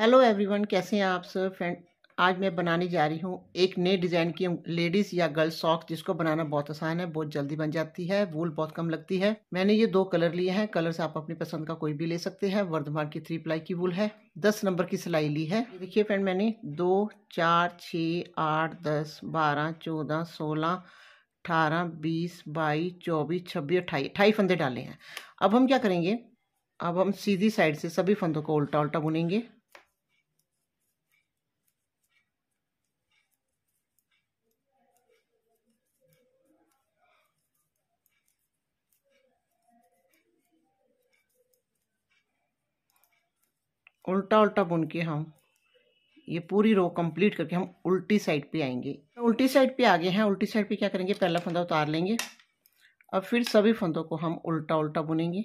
hello everyone कैसे हैं आप सर फ्रेंड आज मैं बनाने जा रही हूँ एक नए डिज़ाइन की लेडीज़ या गर्ल्स सॉक्स जिसको बनाना बहुत आसान है बहुत जल्दी बन जाती है वूल बहुत कम लगती है मैंने ये दो कलर लिए हैं कलर्स आप अपनी पसंद का कोई भी ले सकते हैं वर्धमान की थ्री प्लाई की वूल है दस नंबर की सिलाई ली है देखिए फ्रेंड मैंने दो चार छ आठ दस बारह चौदह सोलह अठारह बीस बाईस चौबीस छब्बीस अट्ठाईस अट्ठाईस फंदे डाले हैं अब हम क्या करेंगे अब हम सीधी साइड से सभी फंदों को उल्टा उल्टा बुनेंगे उल्टा उल्टा बुन के हम ये पूरी रो कंप्लीट करके हम उल्टी साइड पे आएंगे उल्टी साइड पे आ गए हैं उल्टी साइड पे क्या करेंगे पहला फंदा उतार लेंगे अब फिर सभी फंदों को हम उल्टा उल्टा बुनेंगे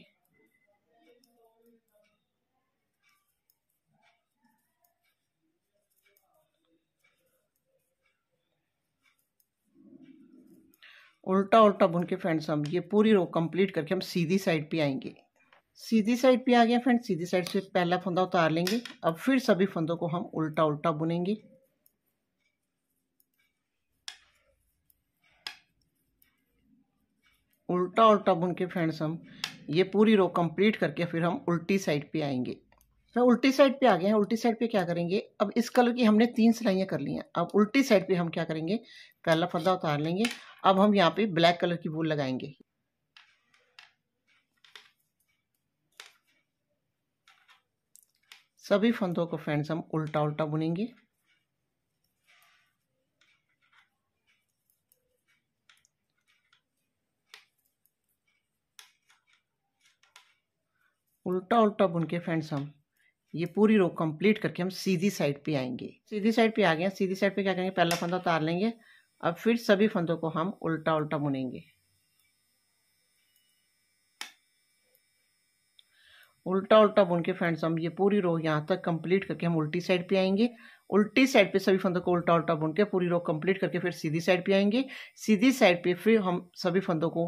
उल्टा उल्टा बुन के फ्रेंड्स हम ये पूरी रो कंप्लीट करके हम सीधी साइड पे आएंगे सीधी साइड पे आ गया फ्रेंड सीधी साइड से पहला फंदा उतार लेंगे अब फिर सभी फंदों को हम उल्टा उल्टा बुनेंगे उल्टा उल्टा बुन के फ्रेंड्स हम ये पूरी रो कंप्लीट करके फिर हम उल्टी साइड पे आएंगे फिर तो उल्टी साइड पे आ गए हैं उल्टी साइड पे क्या करेंगे अब इस कलर की हमने तीन सिलाइयाँ कर ली हैं अब उल्टी साइड पे हम क्या करेंगे पहला फंदा उतार लेंगे अब हम यहाँ पे ब्लैक कलर की वूल लगाएंगे सभी फंदों को फ्रेंड्स हम उल्टा उल्टा बुनेंगे उल्टा उल्टा बुन के फ्रेंड्स हम ये पूरी रो कंप्लीट करके हम सीधी साइड पे आएंगे सीधी साइड पे आ गए सीधी साइड पे क्या करेंगे पहला फंदा उतार लेंगे अब फिर सभी फंदों को हम उल्टा उल्टा बुनेंगे उल्टा उल्टा बुन के फ्रेंड्स हम ये पूरी रो यहाँ तक कंप्लीट करके हम उल्टी साइड पे आएंगे उल्टी साइड पे सभी फंदों को उल्टा उल्टा बुन के पूरी रो कंप्लीट करके फिर सीधी साइड पे आएंगे सीधी साइड पे फिर हम सभी फंदों को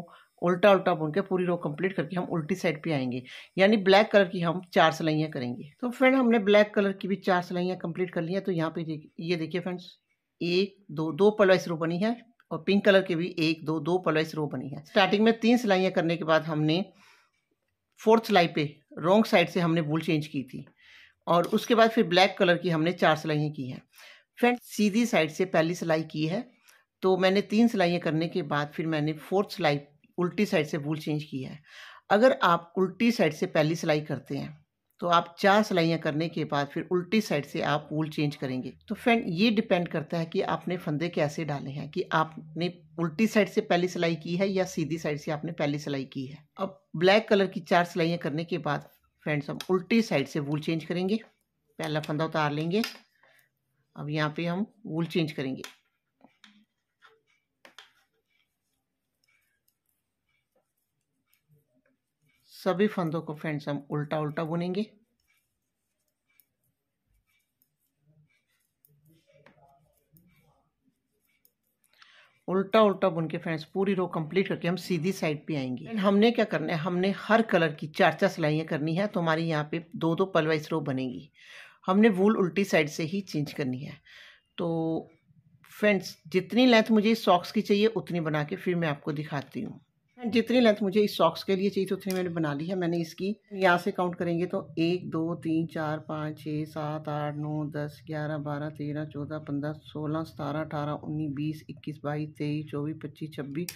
उल्टा उल्टा बुन के पूरी रो कंप्लीट करके हम उल्टी साइड पे आएंगे यानी ब्लैक कलर की हम चार सिलाइयाँ करेंगे तो फ्रेंड हमने ब्लैक कलर की भी चार सिलाइयाँ कंप्लीट कर ली हैं तो यहाँ पे ये देखिए फ्रेंड्स एक दो दो पलवाइस रो बनी है और पिंक कलर की भी एक दो दो पलवाइस रो बनी है स्टार्टिंग में तीन सिलाइयाँ करने के बाद हमने फोर्थ सिलाई पे रोंग साइड से हमने वूल चेंज की थी और उसके बाद फिर ब्लैक कलर की हमने चार सिलाइयाँ की हैं फ्रेंड सीधी साइड से पहली सिलाई की है तो मैंने तीन सिलाइयाँ करने के बाद फिर मैंने फोर्थ सिलाई उल्टी साइड से वूल चेंज की है अगर आप उल्टी साइड से पहली सिलाई करते हैं तो आप चार सिलाइयाँ करने के बाद फिर उल्टी साइड से आप वूल चेंज करेंगे तो फ्रेंड ये डिपेंड करता है कि आपने फंदे कैसे डाले हैं कि आपने उल्टी साइड से पहली सिलाई की है या सीधी साइड से आपने पहली सिलाई की है अब ब्लैक कलर की चार सिलाइयाँ करने के बाद फ्रेंड्स हम उल्टी साइड से वूल चेंज करेंगे पहला फंदा उतार लेंगे अब यहाँ पर हम वूल चेंज करेंगे सभी फंदों को फ्रेंड्स हम उल्टा उल्टा बुनेंगे उल्टा उल्टा बुन के फ्रेंड्स पूरी रो कंप्लीट करके हम सीधी साइड पे आएंगे एंड हमने क्या करना है हमने हर कलर की चार चार सिलाइयाँ करनी है तो हमारी यहाँ पे दो दो पलवाइस रो बनेगी हमने वूल उल्टी साइड से ही चेंज करनी है तो फ्रेंड्स जितनी लेंथ मुझे सॉक्स की चाहिए उतनी बना के फिर मैं आपको दिखाती हूँ एंड जितनी लेंथ मुझे इस सॉक्स के लिए चाहिए उतनी मैंने बना ली है मैंने इसकी यहाँ से काउंट करेंगे तो एक दो तीन चार पाँच छः सात आठ नौ दस ग्यारह बारह तेरह चौदह पंद्रह सोलह सतारह अठारह उन्नीस बीस इक्कीस बाईस तेईस चौबीस पच्चीस छब्बीस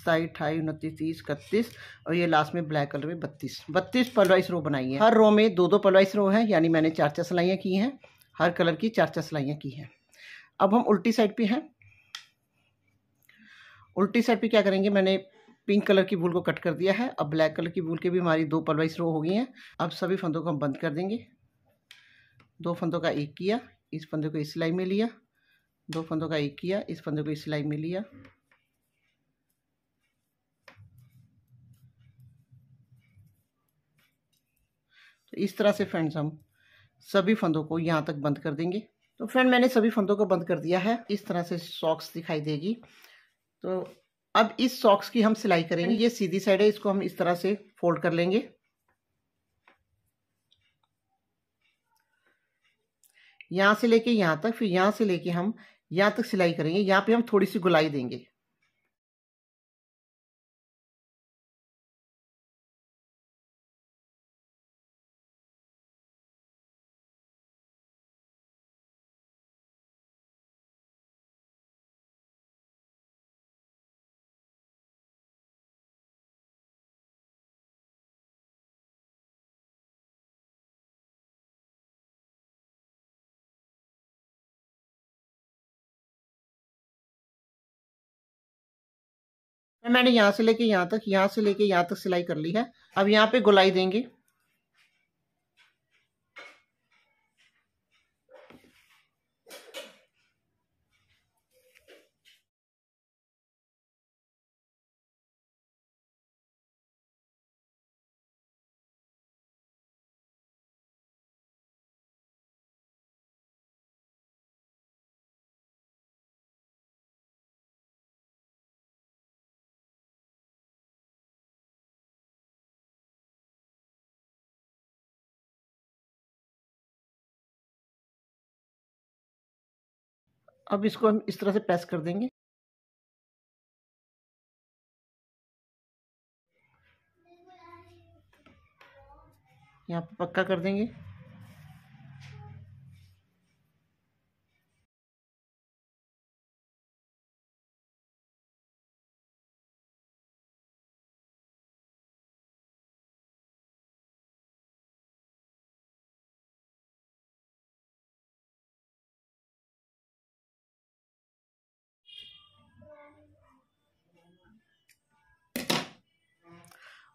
सताईस अठाईस उनतीस तीस इकतीस और ये लास्ट में ब्लैक कलर में बत्तीस बत्तीस पलवाइस रो बनाई है हर रो में दो दो पलवाइस रो है यानी मैंने चार चार सिलाइयाँ की हैं हर कलर की चार चार सिलाइयाँ की हैं अब हम उल्टी साइड पर हैं उल्टी साइड पर क्या करेंगे मैंने पिंक कलर की वूल को कट कर दिया है अब ब्लैक कलर की बूल के भी हमारी दो पलवाइस रो हो गई हैं अब सभी फंदों को हम बंद कर देंगे दो फंदों का एक किया इस फंदे को इस सिलाई में लिया दो फंदों का एक किया इस फंदे को इस सिलाई में लिया तो इस तरह से फ्रेंड्स हम सभी फंदों को यहाँ तक बंद कर देंगे तो फ्रेंड मैंने सभी फंदों को बंद कर दिया है इस तरह से सॉक्स दिखाई देगी तो अब इस सॉक्स की हम सिलाई करेंगे ये सीधी साइड है इसको हम इस तरह से फोल्ड कर लेंगे यहां से लेके यहां तक फिर यहां से लेके हम यहां तक सिलाई करेंगे यहां पे हम थोड़ी सी गुलाई देंगे मैंने यहाँ से लेके यहाँ तक यहाँ से लेके यहाँ तक सिलाई कर ली है अब यहाँ पे गोलाई देंगे अब इसको हम इस तरह से प्रेस कर देंगे यहाँ पर पक्का कर देंगे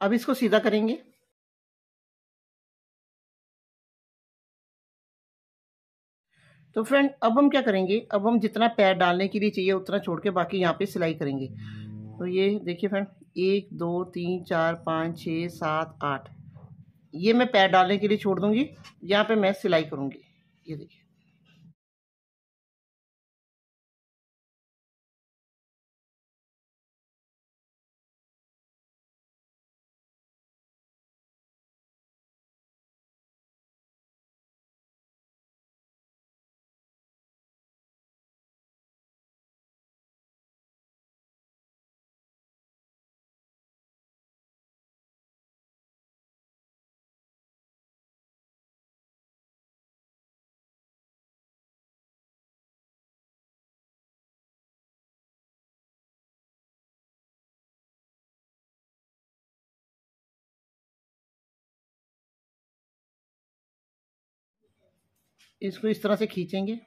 अब इसको सीधा करेंगे तो फ्रेंड अब हम क्या करेंगे अब हम जितना पैर डालने के लिए चाहिए उतना छोड़ के बाकी यहाँ पे सिलाई करेंगे तो ये देखिए फ्रेंड एक दो तीन चार पाँच छः सात आठ ये मैं पैर डालने के लिए छोड़ दूंगी यहाँ पे मैं सिलाई करूँगी ये देखिए इसको इस तरह से खींचेंगे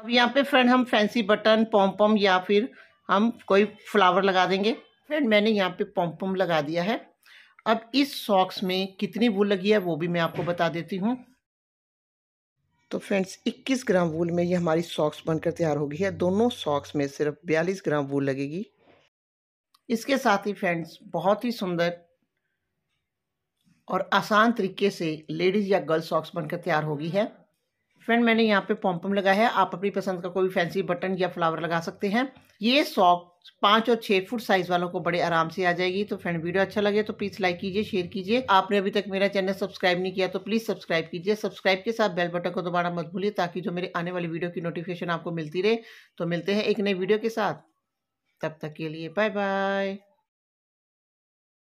अब यहाँ पे फ्रेंड हम फैंसी बटन पॉम्पम या फिर हम कोई फ्लावर लगा देंगे फ्रेंड मैंने यहाँ पे पॉम्पम लगा दिया है अब इस सॉक्स में कितनी वूल लगी है वो भी मैं आपको बता देती हूँ तो फ्रेंड्स 21 ग्राम वूल में ये हमारी सॉक्स बनकर तैयार हो गई है दोनों सॉक्स में सिर्फ 42 ग्राम वूल लगेगी इसके साथ ही फ्रेंड्स बहुत ही सुंदर और आसान तरीके से लेडीज़ या गर्ल सॉक्स बनकर तैयार हो गई है फ्रेंड मैंने यहाँ पे पॉम्पम लगाया है आप अपनी पसंद का कोई फैंसी बटन या फ्लावर लगा सकते हैं ये सॉक पाँच और छः फुट साइज वालों को बड़े आराम से आ जाएगी तो फ्रेंड वीडियो अच्छा लगे तो प्लीज़ लाइक कीजिए शेयर कीजिए आपने अभी तक मेरा चैनल सब्सक्राइब नहीं किया तो प्लीज़ सब्सक्राइब कीजिए सब्सक्राइब के साथ बेल बटन को दोबारा मत भूलिए ताकि जो मेरे आने वाली वीडियो की नोटिफिकेशन आपको मिलती रहे तो मिलते हैं एक नई वीडियो के साथ तब तक के लिए बाय बाय